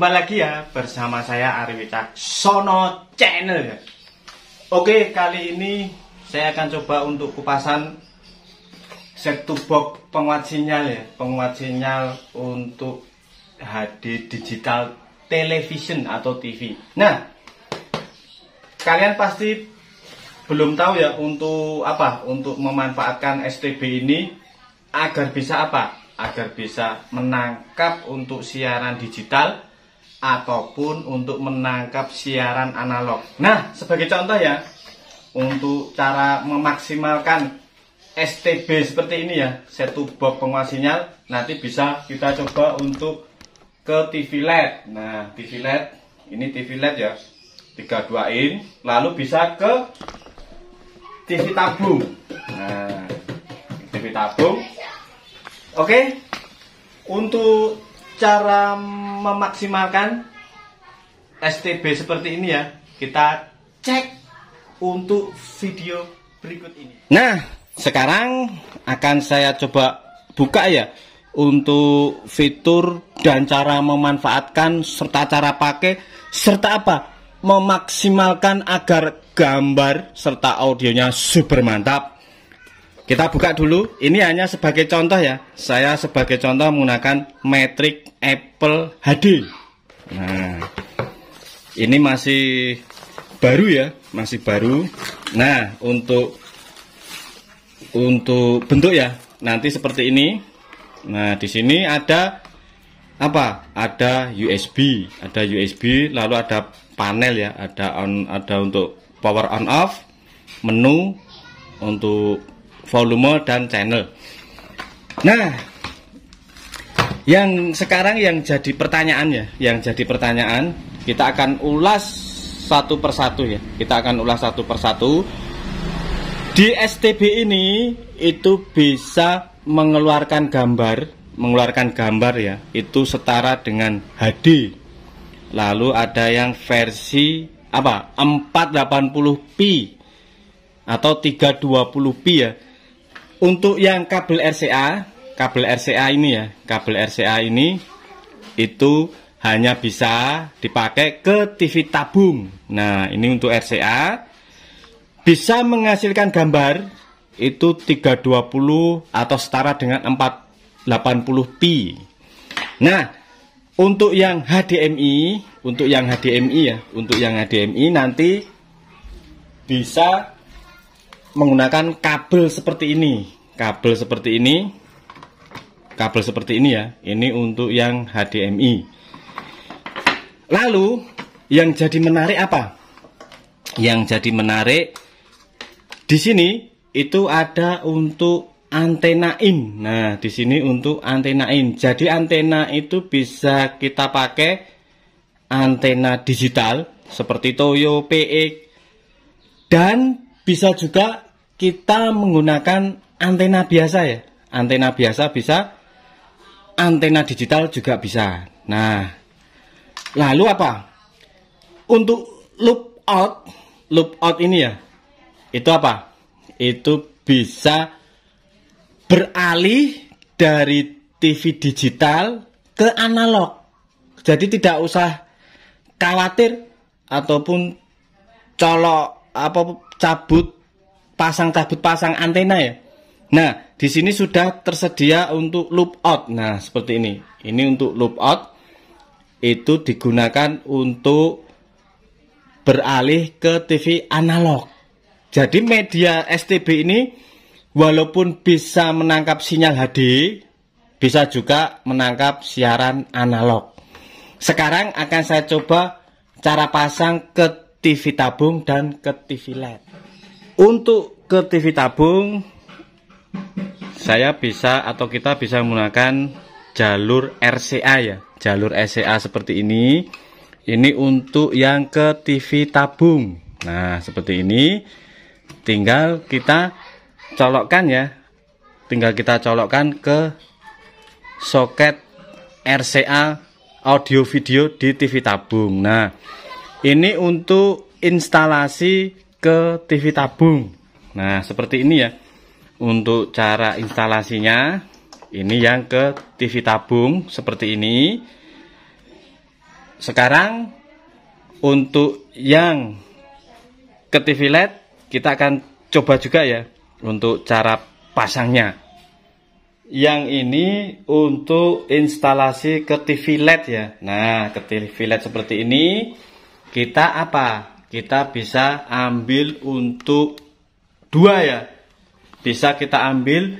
Jumpa lagi ya bersama saya Arwita Sono Channel ya. Oke kali ini saya akan coba untuk kupasan set to box penguat sinyal ya Penguat sinyal untuk HD digital television atau TV Nah kalian pasti belum tahu ya untuk apa Untuk memanfaatkan STB ini agar bisa apa agar bisa menangkap untuk siaran digital ataupun untuk menangkap siaran analog. Nah, sebagai contoh ya, untuk cara memaksimalkan STB seperti ini ya, setup box penguat sinyal, nanti bisa kita coba untuk ke TV LED. Nah, TV LED, ini TV LED ya, 32 in, lalu bisa ke TV tabung. Nah, TV tabung. Oke. Untuk cara memaksimalkan STB seperti ini ya kita cek untuk video berikut ini nah sekarang akan saya coba buka ya untuk fitur dan cara memanfaatkan serta cara pakai serta apa memaksimalkan agar gambar serta audionya super mantap kita buka dulu. Ini hanya sebagai contoh ya. Saya sebagai contoh menggunakan metrik Apple HD. Nah, ini masih baru ya, masih baru. Nah, untuk untuk bentuk ya, nanti seperti ini. Nah, di sini ada apa? Ada USB, ada USB, lalu ada panel ya, ada on ada untuk power on off, menu untuk volume dan channel nah yang sekarang yang jadi pertanyaan ya yang jadi pertanyaan kita akan ulas satu persatu ya kita akan ulas satu persatu di STB ini itu bisa mengeluarkan gambar mengeluarkan gambar ya itu setara dengan HD lalu ada yang versi apa 480p atau 320p ya untuk yang kabel RCA kabel RCA ini ya kabel RCA ini itu hanya bisa dipakai ke TV tabung nah ini untuk RCA bisa menghasilkan gambar itu 320 atau setara dengan 480p nah untuk yang HDMI untuk yang HDMI ya untuk yang HDMI nanti bisa menggunakan kabel seperti ini kabel seperti ini kabel seperti ini ya ini untuk yang HDMI lalu yang jadi menarik apa yang jadi menarik di sini itu ada untuk antena in nah di sini untuk antena in jadi antena itu bisa kita pakai antena digital seperti Toyo PX dan bisa juga kita menggunakan antena biasa ya antena biasa bisa antena digital juga bisa nah lalu apa untuk loop out loop out ini ya itu apa itu bisa beralih dari TV digital ke analog jadi tidak usah khawatir ataupun colok apa cabut pasang cabut pasang antena ya. Nah, di sini sudah tersedia untuk loop out. Nah, seperti ini. Ini untuk loop out itu digunakan untuk beralih ke TV analog. Jadi media STB ini walaupun bisa menangkap sinyal HD, bisa juga menangkap siaran analog. Sekarang akan saya coba cara pasang ke TV tabung dan ke TV LED. Untuk ke TV tabung saya bisa atau kita bisa menggunakan jalur RCA ya, jalur RCA seperti ini. Ini untuk yang ke TV tabung. Nah, seperti ini. Tinggal kita colokkan ya. Tinggal kita colokkan ke soket RCA audio video di TV tabung. Nah, ini untuk instalasi ke TV tabung. Nah, seperti ini ya. Untuk cara instalasinya, ini yang ke TV tabung seperti ini. Sekarang untuk yang ke TV LED, kita akan coba juga ya untuk cara pasangnya. Yang ini untuk instalasi ke TV LED ya. Nah, ke TV LED seperti ini kita apa? Kita bisa ambil untuk dua ya. Bisa kita ambil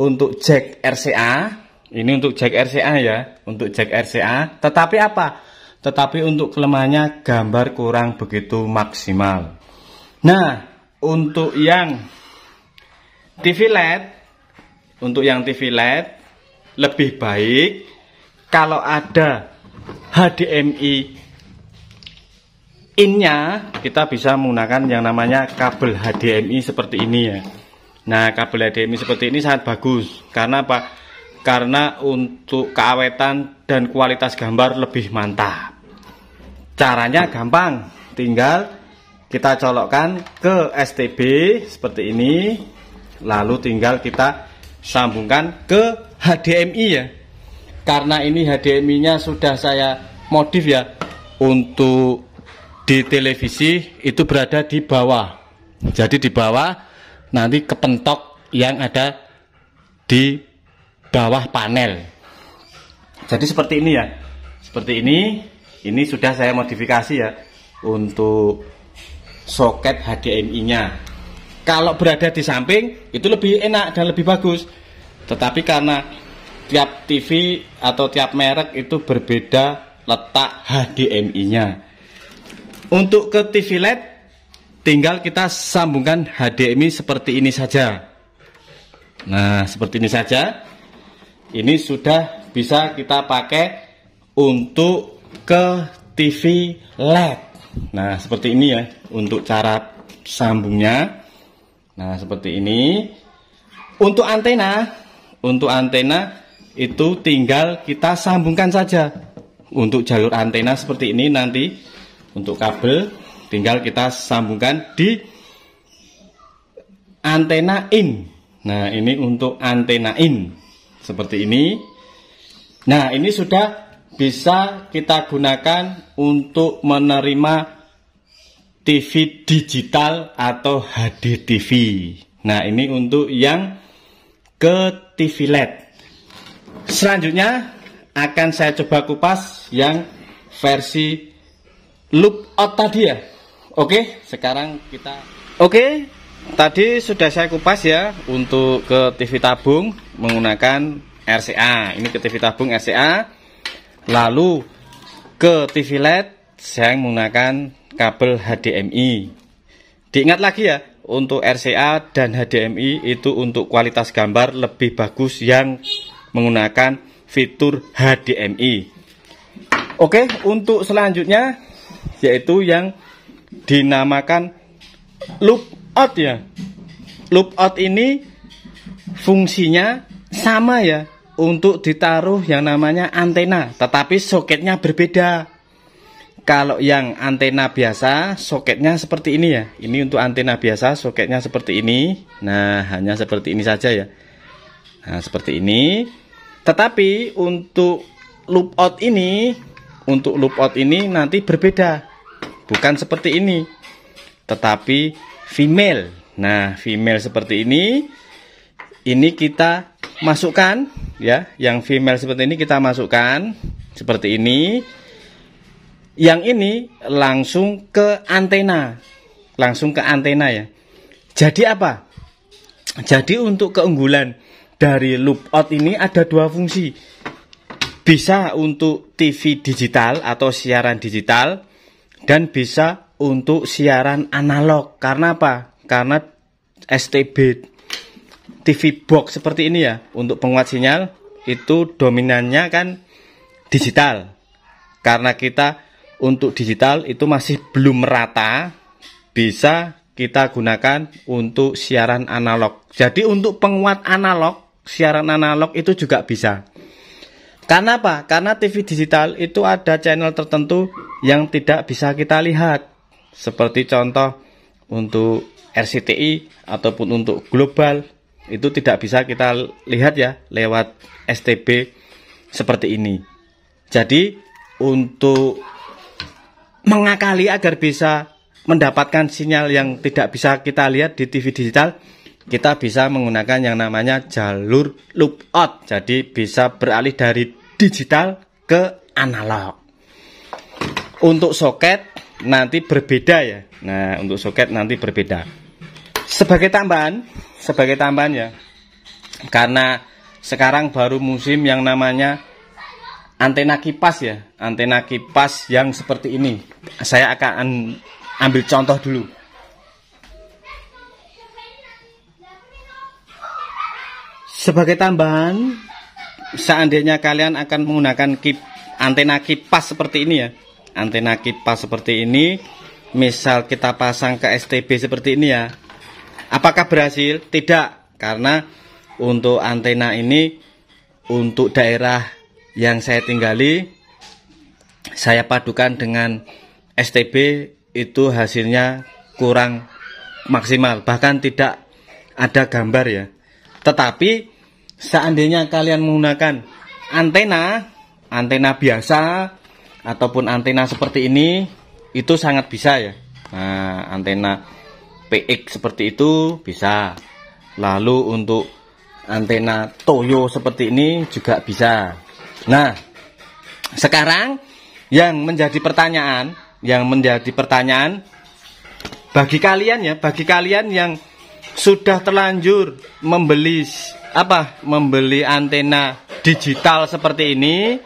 untuk jack RCA. Ini untuk jack RCA ya, untuk jack RCA. Tetapi apa? Tetapi untuk kelemahannya gambar kurang begitu maksimal. Nah, untuk yang TV LED, untuk yang TV LED lebih baik kalau ada HDMI innya kita bisa menggunakan yang namanya kabel HDMI seperti ini ya nah kabel HDMI seperti ini sangat bagus karena apa karena untuk keawetan dan kualitas gambar lebih mantap caranya gampang tinggal kita colokkan ke STB seperti ini lalu tinggal kita sambungkan ke HDMI ya karena ini HDMI nya sudah saya modif ya untuk di televisi itu berada di bawah. Jadi di bawah nanti kepentok yang ada di bawah panel. Jadi seperti ini ya. Seperti ini, ini sudah saya modifikasi ya untuk soket HDMI-nya. Kalau berada di samping itu lebih enak dan lebih bagus. Tetapi karena tiap TV atau tiap merek itu berbeda letak HDMI-nya untuk ke TV LED tinggal kita sambungkan HDMI seperti ini saja. Nah, seperti ini saja. Ini sudah bisa kita pakai untuk ke TV LED. Nah, seperti ini ya untuk cara sambungnya. Nah, seperti ini. Untuk antena, untuk antena itu tinggal kita sambungkan saja. Untuk jalur antena seperti ini nanti untuk kabel tinggal kita sambungkan di antena in. Nah, ini untuk antena in. Seperti ini. Nah, ini sudah bisa kita gunakan untuk menerima TV digital atau HD TV. Nah, ini untuk yang ke TV LED. Selanjutnya akan saya coba kupas yang versi loop out tadi ya. Oke, sekarang kita Oke, tadi sudah saya kupas ya untuk ke TV tabung menggunakan RCA. Ini ke TV tabung RCA. Lalu ke TV LED saya menggunakan kabel HDMI. Diingat lagi ya, untuk RCA dan HDMI itu untuk kualitas gambar lebih bagus yang menggunakan fitur HDMI. Oke, untuk selanjutnya yaitu yang dinamakan loop out ya. Loop out ini fungsinya sama ya untuk ditaruh yang namanya antena, tetapi soketnya berbeda. Kalau yang antena biasa, soketnya seperti ini ya. Ini untuk antena biasa, soketnya seperti ini. Nah, hanya seperti ini saja ya. Nah, seperti ini. Tetapi untuk loop out ini, untuk loop out ini nanti berbeda bukan seperti ini tetapi female nah female seperti ini ini kita masukkan ya yang female seperti ini kita masukkan seperti ini yang ini langsung ke antena langsung ke antena ya jadi apa jadi untuk keunggulan dari loop out ini ada dua fungsi bisa untuk TV digital atau siaran digital dan bisa untuk siaran analog. Karena apa? Karena STB TV box seperti ini ya untuk penguat sinyal itu dominannya kan digital. Karena kita untuk digital itu masih belum merata, bisa kita gunakan untuk siaran analog. Jadi untuk penguat analog, siaran analog itu juga bisa. Karena apa? Karena TV digital itu ada channel tertentu yang tidak bisa kita lihat. Seperti contoh untuk RCTI ataupun untuk global itu tidak bisa kita lihat ya lewat STB seperti ini. Jadi untuk mengakali agar bisa mendapatkan sinyal yang tidak bisa kita lihat di TV digital kita bisa menggunakan yang namanya jalur loop out. Jadi bisa beralih dari digital ke analog. Untuk soket nanti berbeda ya. Nah, untuk soket nanti berbeda. Sebagai tambahan, sebagai tambahan ya. Karena sekarang baru musim yang namanya antena kipas ya antena kipas yang seperti ini saya akan ambil contoh dulu Sebagai tambahan, seandainya kalian akan menggunakan kip, antena kipas seperti ini ya, antena kipas seperti ini, misal kita pasang ke STB seperti ini ya, apakah berhasil? Tidak, karena untuk antena ini untuk daerah yang saya tinggali, saya padukan dengan STB itu hasilnya kurang maksimal, bahkan tidak ada gambar ya tetapi seandainya kalian menggunakan antena, antena biasa ataupun antena seperti ini, itu sangat bisa ya. Nah, antena PX seperti itu bisa. Lalu untuk antena Toyo seperti ini juga bisa. Nah, sekarang yang menjadi pertanyaan, yang menjadi pertanyaan bagi kalian ya, bagi kalian yang sudah terlanjur membeli apa membeli antena digital seperti ini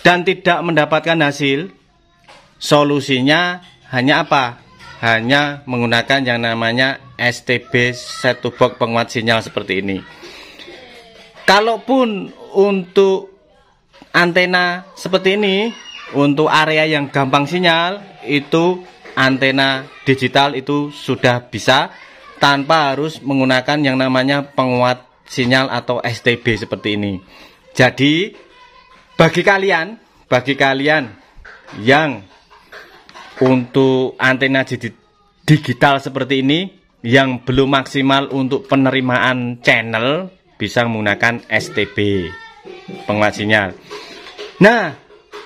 dan tidak mendapatkan hasil solusinya hanya apa hanya menggunakan yang namanya STB set box penguat sinyal seperti ini kalaupun untuk antena seperti ini untuk area yang gampang sinyal itu antena digital itu sudah bisa tanpa harus menggunakan yang namanya penguat sinyal atau STB seperti ini. Jadi bagi kalian, bagi kalian yang untuk antena digital seperti ini yang belum maksimal untuk penerimaan channel bisa menggunakan STB penguat sinyal. Nah,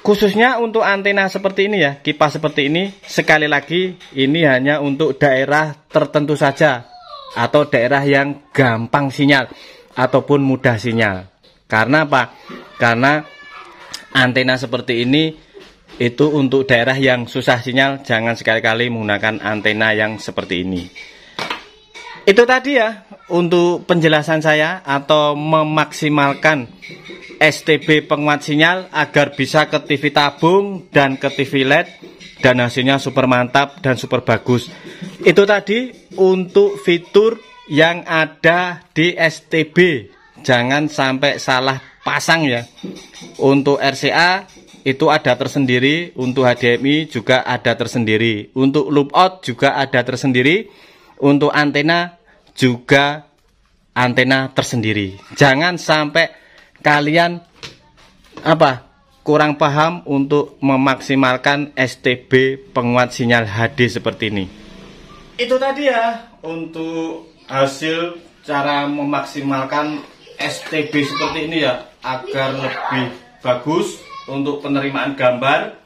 Khususnya untuk antena seperti ini ya, kipas seperti ini, sekali lagi ini hanya untuk daerah tertentu saja atau daerah yang gampang sinyal ataupun mudah sinyal. Karena apa? Karena antena seperti ini itu untuk daerah yang susah sinyal jangan sekali-kali menggunakan antena yang seperti ini. Itu tadi ya untuk penjelasan saya atau memaksimalkan STB penguat sinyal agar bisa ke TV tabung dan ke TV LED dan hasilnya super mantap dan super bagus. Itu tadi untuk fitur yang ada di STB. Jangan sampai salah pasang ya. Untuk RCA itu ada tersendiri, untuk HDMI juga ada tersendiri, untuk loop out juga ada tersendiri, untuk antena juga antena tersendiri. Jangan sampai kalian apa kurang paham untuk memaksimalkan STB penguat sinyal HD seperti ini. Itu tadi ya untuk hasil cara memaksimalkan STB seperti ini ya agar lebih bagus untuk penerimaan gambar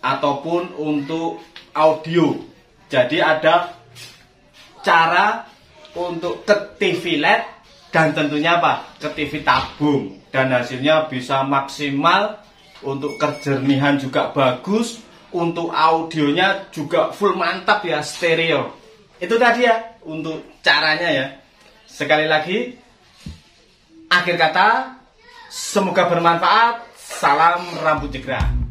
ataupun untuk audio. Jadi ada cara untuk ke TV LED dan tentunya apa? Ke TV tabung dan hasilnya bisa maksimal untuk kejernihan juga bagus untuk audionya juga full mantap ya stereo itu tadi ya untuk caranya ya sekali lagi akhir kata semoga bermanfaat salam rambut jegrah